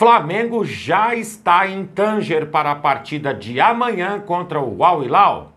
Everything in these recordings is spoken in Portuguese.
Flamengo já está em Tanger para a partida de amanhã contra o Al Hilal.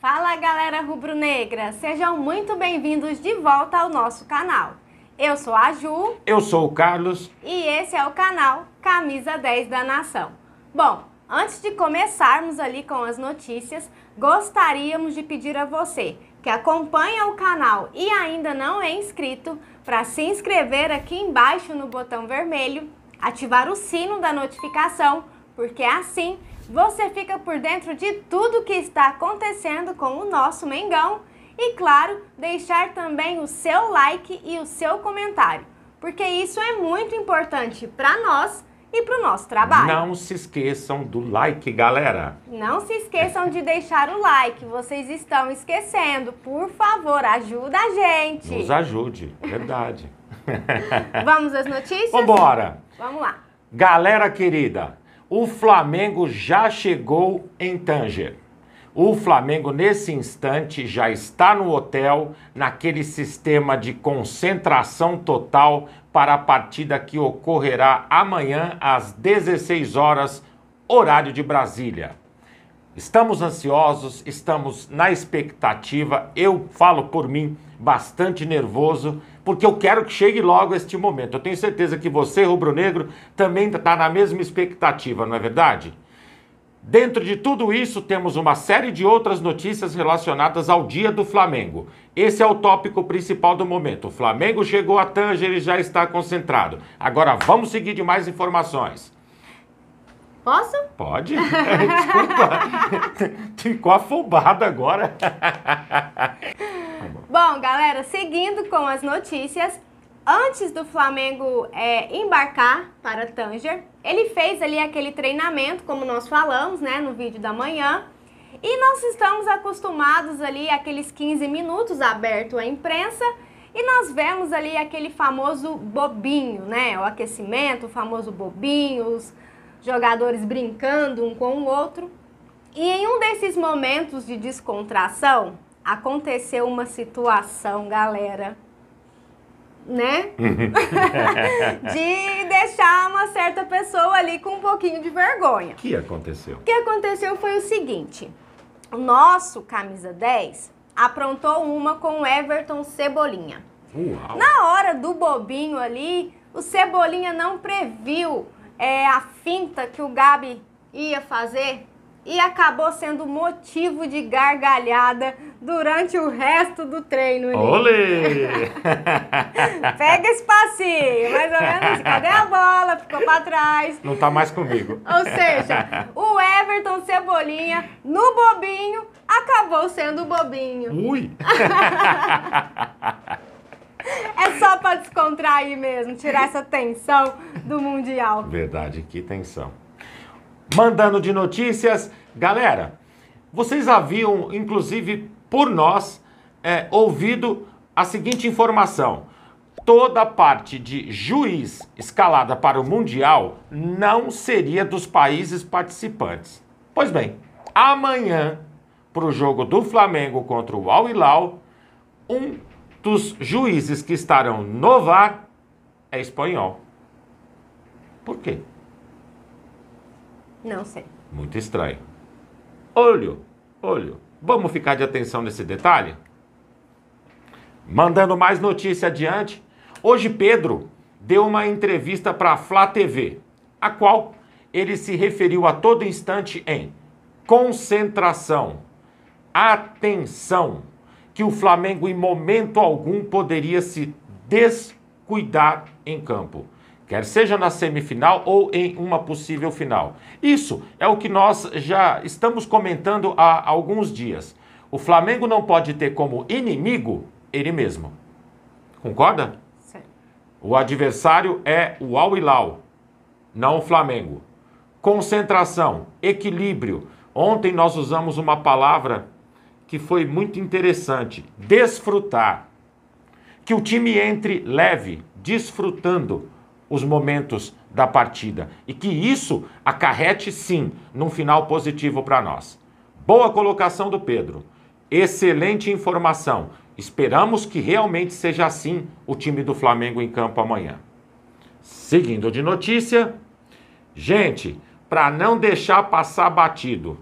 Fala galera rubro-negra, sejam muito bem-vindos de volta ao nosso canal. Eu sou a Ju. Eu sou o Carlos. E esse é o canal Camisa 10 da Nação. Bom, antes de começarmos ali com as notícias, gostaríamos de pedir a você que acompanha o canal e ainda não é inscrito para se inscrever aqui embaixo no botão vermelho ativar o sino da notificação, porque assim você fica por dentro de tudo que está acontecendo com o nosso Mengão e, claro, deixar também o seu like e o seu comentário, porque isso é muito importante para nós e para o nosso trabalho. Não se esqueçam do like, galera. Não se esqueçam de deixar o like. Vocês estão esquecendo. Por favor, ajuda a gente. Nos ajude, verdade. Vamos às notícias? Vambora! Vamos lá. Galera querida, o Flamengo já chegou em Tanger. O Flamengo, nesse instante, já está no hotel, naquele sistema de concentração total para a partida que ocorrerá amanhã às 16 horas, horário de Brasília. Estamos ansiosos, estamos na expectativa. Eu falo por mim, bastante nervoso, porque eu quero que chegue logo este momento. Eu tenho certeza que você, rubro-negro, também está na mesma expectativa, não é verdade? Dentro de tudo isso, temos uma série de outras notícias relacionadas ao dia do Flamengo. Esse é o tópico principal do momento. O Flamengo chegou a Tanger e já está concentrado. Agora vamos seguir de mais informações. Posso? Pode. Desculpa. Ficou afobada agora. Bom, galera, seguindo com as notícias, antes do Flamengo é, embarcar para Tanger, ele fez ali aquele treinamento, como nós falamos, né, no vídeo da manhã. E nós estamos acostumados ali aqueles 15 minutos aberto à imprensa e nós vemos ali aquele famoso bobinho, né? O aquecimento, o famoso bobinho, os jogadores brincando um com o outro. E em um desses momentos de descontração, aconteceu uma situação, galera, né? de deixar uma certa pessoa ali com um pouquinho de vergonha. O que aconteceu? O que aconteceu foi o seguinte: o nosso camisa 10 aprontou uma com o Everton Cebolinha. Uau. Na hora do bobinho ali, o Cebolinha não previu é, a finta que o Gabi ia fazer e acabou sendo motivo de gargalhada durante o resto do treino. Olê! Pega esse passinho, mais ou menos. Cadê a bola? Ficou para trás. Não tá mais comigo. Ou seja, o Everton Cebolinha no bobinho acabou sendo o bobinho. Ui! É só para descontrair mesmo, tirar essa tensão do Mundial. Verdade, que tensão. Mandando de notícias, galera, vocês haviam, inclusive por nós, é, ouvido a seguinte informação. Toda parte de juiz escalada para o Mundial não seria dos países participantes. Pois bem, amanhã, para o jogo do Flamengo contra o Al Hilal, um dos juízes que estarão no VAR é espanhol. Por quê? Não sei. Muito estranho. Olho, olho. Vamos ficar de atenção nesse detalhe? Mandando mais notícia adiante, hoje Pedro deu uma entrevista para a Flá TV, a qual ele se referiu a todo instante em concentração, atenção, que o Flamengo em momento algum poderia se descuidar em campo, quer seja na semifinal ou em uma possível final. Isso é o que nós já estamos comentando há alguns dias. O Flamengo não pode ter como inimigo ele mesmo. Concorda? Sim. O adversário é o Al Hilal, não o Flamengo. Concentração, equilíbrio. Ontem nós usamos uma palavra que foi muito interessante, desfrutar. Que o time entre leve, desfrutando os momentos da partida e que isso acarrete sim num final positivo para nós. Boa colocação do Pedro. Excelente informação. Esperamos que realmente seja assim o time do Flamengo em campo amanhã. Seguindo de notícia, gente, para não deixar passar batido,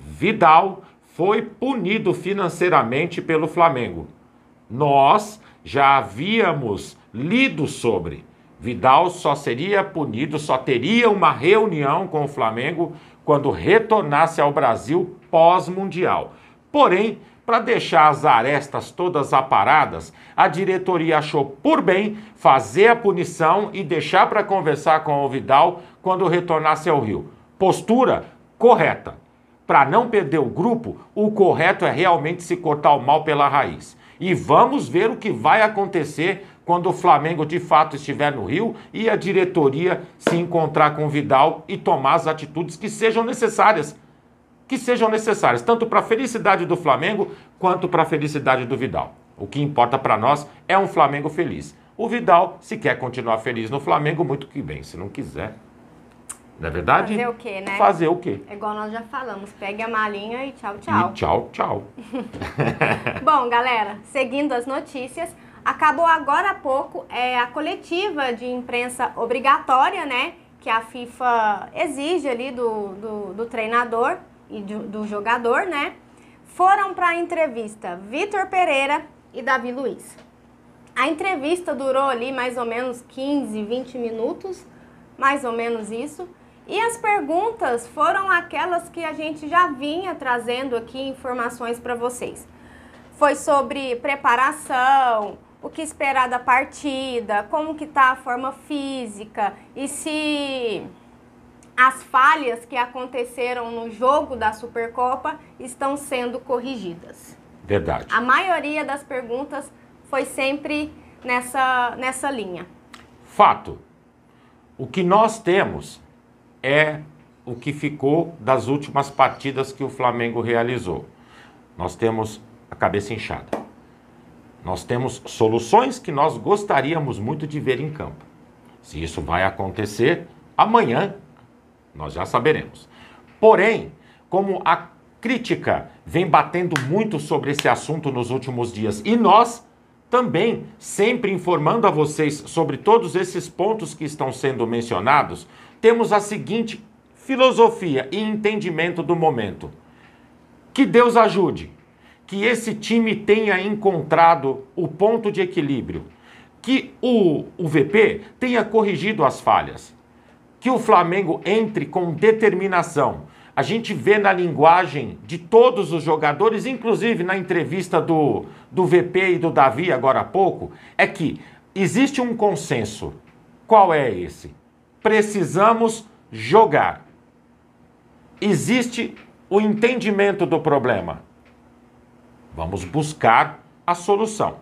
Vidal foi punido financeiramente pelo Flamengo. Nós já havíamos lido sobre. Vidal só seria punido, só teria uma reunião com o Flamengo quando retornasse ao Brasil pós-mundial. Porém, para deixar as arestas todas aparadas, a diretoria achou por bem fazer a punição e deixar para conversar com o Vidal quando retornasse ao Rio. Postura correta. Para não perder o grupo, o correto é realmente se cortar o mal pela raiz. E vamos ver o que vai acontecer quando o Flamengo de fato estiver no Rio e a diretoria se encontrar com o Vidal e tomar as atitudes que sejam necessárias. Que sejam necessárias, tanto para a felicidade do Flamengo quanto para a felicidade do Vidal. O que importa para nós é um Flamengo feliz. O Vidal, se quer continuar feliz no Flamengo, muito que bem. Se não quiser, na é verdade? Fazer o quê, né? Fazer o quê? É igual nós já falamos, pegue a malinha e tchau, tchau. E tchau, tchau. Bom, galera, seguindo as notícias, acabou agora há pouco é, a coletiva de imprensa obrigatória, né? Que a FIFA exige ali do, do, do treinador e do, do jogador, né? Foram para a entrevista Vitor Pereira e Davi Luiz. A entrevista durou ali mais ou menos 15, 20 minutos, mais ou menos isso. E as perguntas foram aquelas que a gente já vinha trazendo aqui informações para vocês. Foi sobre preparação, o que esperar da partida, como que tá a forma física e se as falhas que aconteceram no jogo da Supercopa estão sendo corrigidas. Verdade. A maioria das perguntas foi sempre nessa, nessa linha. Fato. O que nós temos é o que ficou das últimas partidas que o Flamengo realizou. Nós temos a cabeça inchada. Nós temos soluções que nós gostaríamos muito de ver em campo. Se isso vai acontecer amanhã, nós já saberemos. Porém, como a crítica vem batendo muito sobre esse assunto nos últimos dias e nós também sempre informando a vocês sobre todos esses pontos que estão sendo mencionados, temos a seguinte filosofia e entendimento do momento. Que Deus ajude, que esse time tenha encontrado o ponto de equilíbrio, que o, o VP tenha corrigido as falhas, que o Flamengo entre com determinação a gente vê na linguagem de todos os jogadores, inclusive na entrevista do, do VP e do Davi agora há pouco, é que existe um consenso. Qual é esse? Precisamos jogar. Existe o entendimento do problema. Vamos buscar a solução.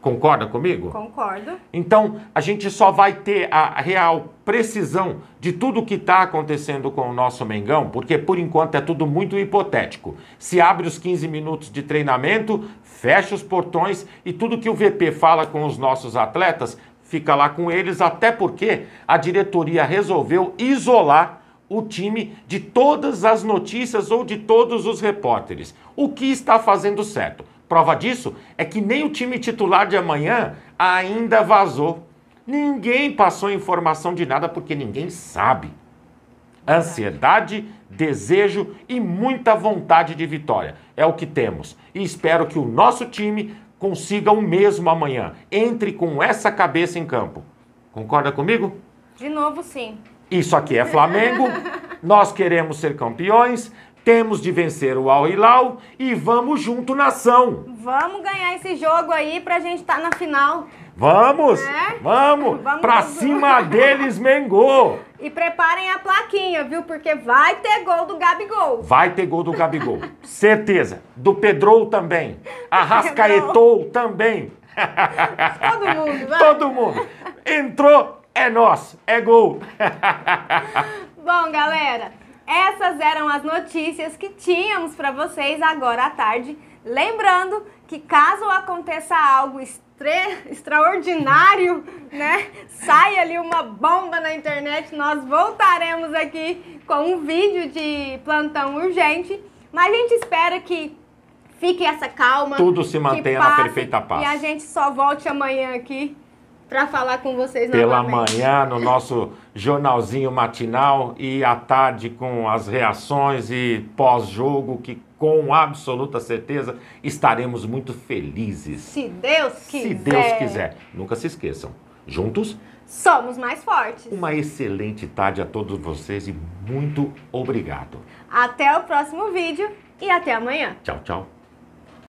Concorda comigo? Concordo. Então, a gente só vai ter a real precisão de tudo o que está acontecendo com o nosso Mengão, porque por enquanto é tudo muito hipotético. Se abre os 15 minutos de treinamento, fecha os portões e tudo que o VP fala com os nossos atletas fica lá com eles, até porque a diretoria resolveu isolar o time de todas as notícias ou de todos os repórteres. O que está fazendo certo? Prova disso é que nem o time titular de amanhã ainda vazou. Ninguém passou informação de nada porque ninguém sabe. Ansiedade, desejo e muita vontade de vitória é o que temos. E espero que o nosso time consiga o mesmo amanhã. Entre com essa cabeça em campo. Concorda comigo? De novo, sim. Isso aqui é Flamengo. Nós queremos ser campeões. Temos de vencer o Al Hilal e vamos junto nação. Vamos ganhar esse jogo aí pra gente estar tá na final. Vamos! É? Vamos! vamos pra vamos. cima deles, Mengô! E preparem a plaquinha, viu? Porque vai ter gol do Gabigol. Vai ter gol do Gabigol. Certeza. Do Pedrou também. Arrascaetou também. Todo mundo, vai. Todo mundo. Entrou, é nosso. É gol. Bom, galera, essas eram as notícias que tínhamos para vocês agora à tarde. Lembrando que caso aconteça algo estre... extraordinário, né, saia ali uma bomba na internet, nós voltaremos aqui com um vídeo de plantão urgente. Mas a gente espera que fique essa calma. Tudo se mantenha passe, na perfeita paz. E a gente só volte amanhã aqui para falar com vocês Pela manhã, no nosso jornalzinho matinal e à tarde com as reações e pós-jogo, que com absoluta certeza estaremos muito felizes. Se Deus quiser. Se Deus quiser. Nunca se esqueçam. Juntos, somos mais fortes. Uma excelente tarde a todos vocês e muito obrigado. Até o próximo vídeo e até amanhã. Tchau, tchau.